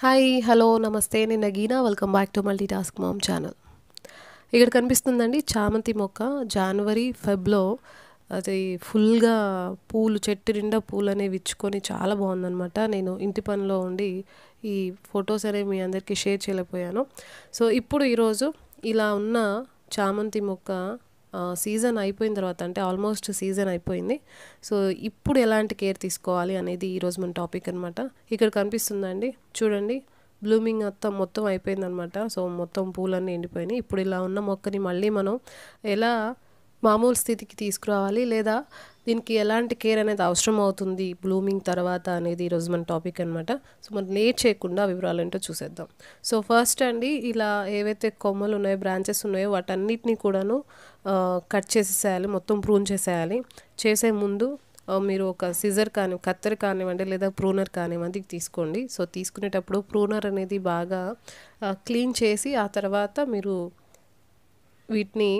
hi hello నమస్తే నేను Geena welcome back to multi task mom channel ఇక్కడ కనిపిస్తుందండి చామంతి మొక్క జనవరి ఫెబ్లో అది ఫుల్గా పూలు చెట్టు నిండా పూలు అనేవి ఇచ్చుకొని చాలా బాగుందనమాట నేను ఇంటి పనిలో ఉండి ఈ ఫొటోస్ అనేవి మీ అందరికీ షేర్ చేయలేకపోయాను సో ఇప్పుడు ఈరోజు ఇలా ఉన్న చామంతి మొక్క సీజన్ అయిపోయిన తర్వాత అంటే ఆల్మోస్ట్ సీజన్ అయిపోయింది సో ఇప్పుడు ఎలాంటి కేర్ తీసుకోవాలి అనేది ఈరోజు మన టాపిక్ అనమాట ఇక్కడ కనిపిస్తుందండి చూడండి బ్లూమింగ్ అంతా మొత్తం అయిపోయిందనమాట సో మొత్తం పూలన్నీ ఎండిపోయినాయి ఇప్పుడు ఇలా ఉన్న మొక్కని మళ్ళీ మనం ఎలా మామూలు స్థితికి తీసుకురావాలి లేదా దీనికి ఎలాంటి కేర్ అనేది అవసరం అవుతుంది బ్లూమింగ్ తర్వాత అనేది ఈరోజు మన టాపిక్ అనమాట సో మనం లేట్ చేయకుండా వివరాలు ఏంటో చూసేద్దాం సో ఫస్ట్ అండి ఇలా ఏవైతే కొమ్మలు ఉన్నాయో బ్రాంచెస్ ఉన్నాయో వాటన్నిటిని కూడాను కట్ చేసేసేయాలి మొత్తం ప్రూన్ చేసేయాలి చేసే ముందు మీరు ఒక సిజర్ కానీ కత్తెర కానివ్వండి లేదా ప్రూనర్ కానివ్వండి తీసుకోండి సో తీసుకునేటప్పుడు ప్రూనర్ అనేది బాగా క్లీన్ చేసి ఆ తర్వాత మీరు వీటిని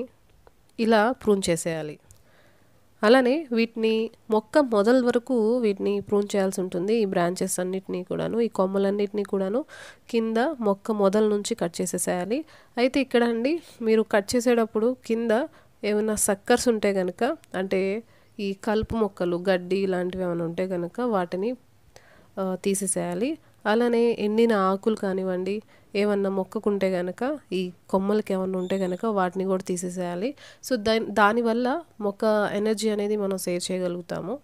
ఇలా ప్రూన్ చేసేయాలి అలానే వీటిని మొక్క మొదల వరకు వీటిని ప్రూన్ చేయాల్సి ఉంటుంది ఈ బ్రాంచెస్ అన్నిటినీ కూడాను ఈ కొమ్మలన్నిటినీ కూడాను కింద మొక్క మొదల నుంచి కట్ చేసేసేయాలి అయితే ఇక్కడ అండి మీరు కట్ చేసేటప్పుడు కింద ఏమైనా సక్కర్స్ ఉంటే కనుక అంటే ఈ కలుపు మొక్కలు గడ్డి ఇలాంటివి ఏమైనా ఉంటే కనుక వాటిని తీసేసేయాలి అలానే ఎండిన ఆకులు కానివ్వండి ఏమన్నా మొక్కకుంటే కనుక ఈ కొమ్మలకి ఏమన్నా ఉంటే కనుక వాటిని కూడా తీసేసేయాలి సో దాని దానివల్ల మొక్క ఎనర్జీ అనేది మనం సేవ్ చేయగలుగుతాము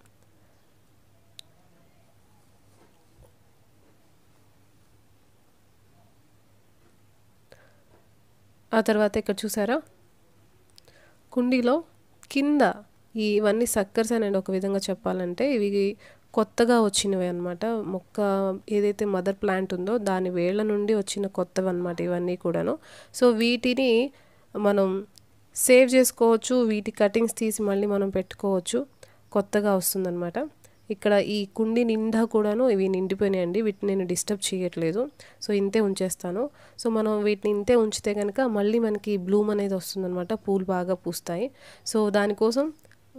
ఆ తర్వాత ఇక్కడ చూసారా కుండీలో కింద ఇవన్నీ సక్కర్స్ అనేది ఒక విధంగా చెప్పాలంటే ఇవి కొత్తగా వచ్చినవి అనమాట మొక్క ఏదైతే మదర్ ప్లాంట్ ఉందో దాని వేళ్ళ నుండి వచ్చిన కొత్తవి అనమాట ఇవన్నీ కూడాను సో వీటిని మనం సేవ్ చేసుకోవచ్చు వీటి కటింగ్స్ తీసి మళ్ళీ మనం పెట్టుకోవచ్చు కొత్తగా వస్తుందన్నమాట ఇక్కడ ఈ కుండి నిండా కూడాను ఇవి నిండిపోయినాయండి వీటిని నేను డిస్టర్బ్ చేయట్లేదు సో ఇంతే ఉంచేస్తాను సో మనం వీటిని ఇంతే ఉంచితే కనుక మళ్ళీ మనకి బ్లూమ్ అనేది వస్తుందన్నమాట పూలు బాగా పూస్తాయి సో దానికోసం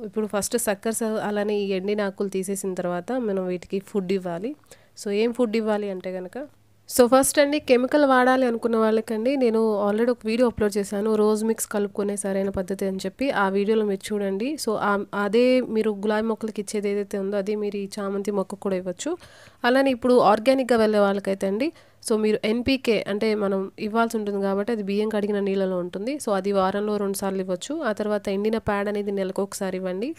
ఇప్పుడు ఫస్ట్ సక్కర్స్ అలానే ఈ ఎండిన ఆకులు తీసేసిన తర్వాత మనం వీటికి ఫుడ్ ఇవ్వాలి సో ఏం ఫుడ్ ఇవ్వాలి అంటే కనుక సో ఫస్ట్ అండి కెమికల్ వాడాలి అనుకున్న వాళ్ళకండి నేను ఆల్రెడీ ఒక వీడియో అప్లోడ్ చేశాను రోజ్ మిక్స్ కలుపుకునే సరైన పద్ధతి అని చెప్పి ఆ వీడియోలో మీరు చూడండి సో అదే మీరు గులాబీ మొక్కలకి ఇచ్చేది ఏదైతే ఉందో అదే మీరు ఈ చామంతి మొక్క కూడా ఇవ్వచ్చు అలానే ఇప్పుడు ఆర్గానిక్గా వెళ్ళే వాళ్ళకైతే అండి సో మీరు ఎన్పీకే అంటే మనం ఇవ్వాల్సి ఉంటుంది కాబట్టి అది బియ్యం కడిగిన నీళ్ళలో ఉంటుంది సో అది వారంలో రెండు సార్లు ఇవ్వచ్చు ఆ తర్వాత ఎండిన ప్యాడ్ అనేది నెలకు ఒకసారి ఇవ్వండి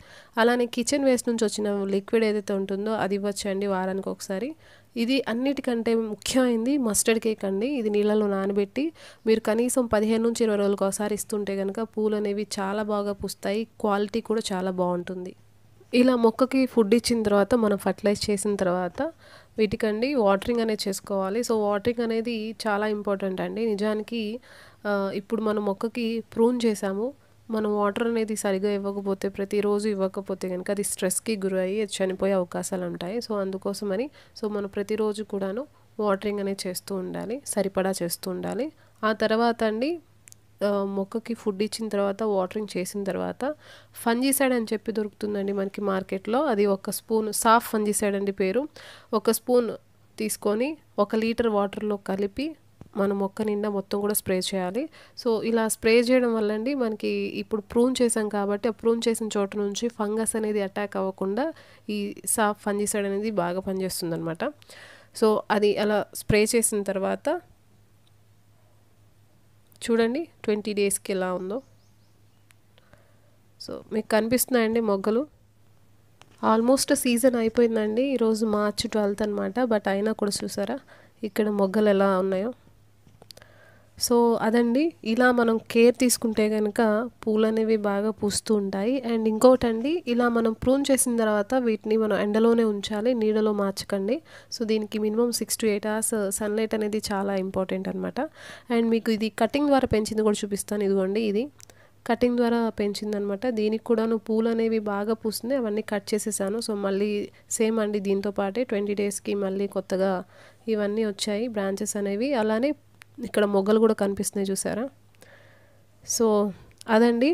అలానే కిచెన్ వేస్ట్ నుంచి వచ్చిన లిక్విడ్ ఏదైతే ఉంటుందో అది ఇవ్వచ్చు అండి వారానికి ఒకసారి ఇది అన్నిటికంటే ముఖ్యమైనది మస్టర్డ్ కేక్ అండి ఇది నీళ్ళలో నానబెట్టి మీరు కనీసం పదిహేను నుంచి ఇరవై రోజులకు ఒకసారి ఇస్తుంటే కనుక పూలు అనేవి చాలా బాగా పూస్తాయి క్వాలిటీ కూడా చాలా బాగుంటుంది ఇలా మొక్కకి ఫుడ్ ఇచ్చిన తర్వాత మనం ఫర్టిలైజ్ చేసిన తర్వాత వీటికండి వాటరింగ్ అనేది చేసుకోవాలి సో వాటరింగ్ అనేది చాలా ఇంపార్టెంట్ అండి నిజానికి ఇప్పుడు మనం మొక్కకి ప్రూన్ చేసాము మనం వాటర్ అనేది సరిగా ఇవ్వకపోతే ప్రతిరోజు ఇవ్వకపోతే కనుక అది స్ట్రెస్కి గురయ్యి చనిపోయే అవకాశాలు ఉంటాయి సో అందుకోసమని సో మనం ప్రతిరోజు కూడాను వాటరింగ్ అనేది చేస్తూ ఉండాలి సరిపడా చేస్తూ ఉండాలి ఆ తర్వాత అండి మొక్కకి ఫుడ్ ఇచ్చిన తర్వాత వాటరింగ్ చేసిన తర్వాత ఫంజీసైడ్ అని చెప్పి దొరుకుతుందండి మనకి మార్కెట్లో అది ఒక స్పూన్ సాఫ్ ఫంజీసైడ్ అండి పేరు ఒక స్పూన్ తీసుకొని ఒక లీటర్ వాటర్లో కలిపి మన మొక్క నిండా మొత్తం కూడా స్ప్రే చేయాలి సో ఇలా స్ప్రే చేయడం వల్ల అండి మనకి ఇప్పుడు ప్రూన్ చేసాం కాబట్టి ఆ ప్రూన్ చేసిన చోట నుంచి ఫంగస్ అనేది అటాక్ అవ్వకుండా ఈ సాఫ్ ఫంజీసైడ్ అనేది బాగా పనిచేస్తుంది అనమాట సో అది అలా స్ప్రే చేసిన తర్వాత చూడండి ట్వంటీ డేస్కి ఎలా ఉందో సో మీకు కనిపిస్తున్నాయండి మొగ్గలు ఆల్మోస్ట్ సీజన్ అయిపోయిందండి ఈరోజు మార్చ్ ట్వెల్త్ అనమాట బట్ అయినా కూడా చూసారా ఇక్కడ మొగ్గలు ఎలా ఉన్నాయో సో అదండి ఇలా మనం కేర్ తీసుకుంటే కనుక పూలు అనేవి బాగా పూస్తూ ఉంటాయి అండ్ ఇంకోటండి ఇలా మనం ప్రూన్ చేసిన తర్వాత వీటిని మనం ఎండలోనే ఉంచాలి నీడలో మార్చకండి సో దీనికి minimum six to eight hours sunlight అనేది చాలా ఇంపార్టెంట్ అనమాట అండ్ మీకు ఇది కటింగ్ ద్వారా పెంచింది కూడా చూపిస్తాను ఇదిగోండి ఇది కటింగ్ ద్వారా పెంచిందనమాట దీనికి కూడాను పూలు అనేవి బాగా పూస్తుంది అవన్నీ కట్ చేసేసాను సో మళ్ళీ సేమ్ అండి దీంతో పాటే ట్వంటీ డేస్కి మళ్ళీ కొత్తగా ఇవన్నీ వచ్చాయి బ్రాంచెస్ అనేవి అలానే ఇక్కడ మొగ్గలు కూడా కనిపిస్తున్నాయి చూసారా సో అదండి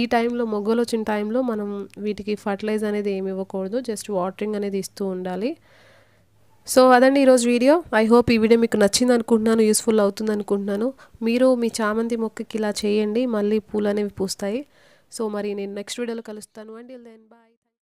ఈ టైంలో మొగ్గలు వచ్చిన టైంలో మనం వీటికి ఫర్టిలైజ్ అనేది ఏమి ఇవ్వకూడదు జస్ట్ వాటరింగ్ అనేది ఇస్తూ ఉండాలి సో అదండి ఈరోజు వీడియో ఐ హోప్ ఈ వీడియో మీకు నచ్చింది అనుకుంటున్నాను యూస్ఫుల్ అవుతుంది అనుకుంటున్నాను మీరు మీ చామంతి మొక్కకి ఇలా చేయండి మళ్ళీ పూలు అనేవి పూస్తాయి సో మరి నేను నెక్స్ట్ వీడియోలో కలుస్తాను అండి దెన్ బాయ్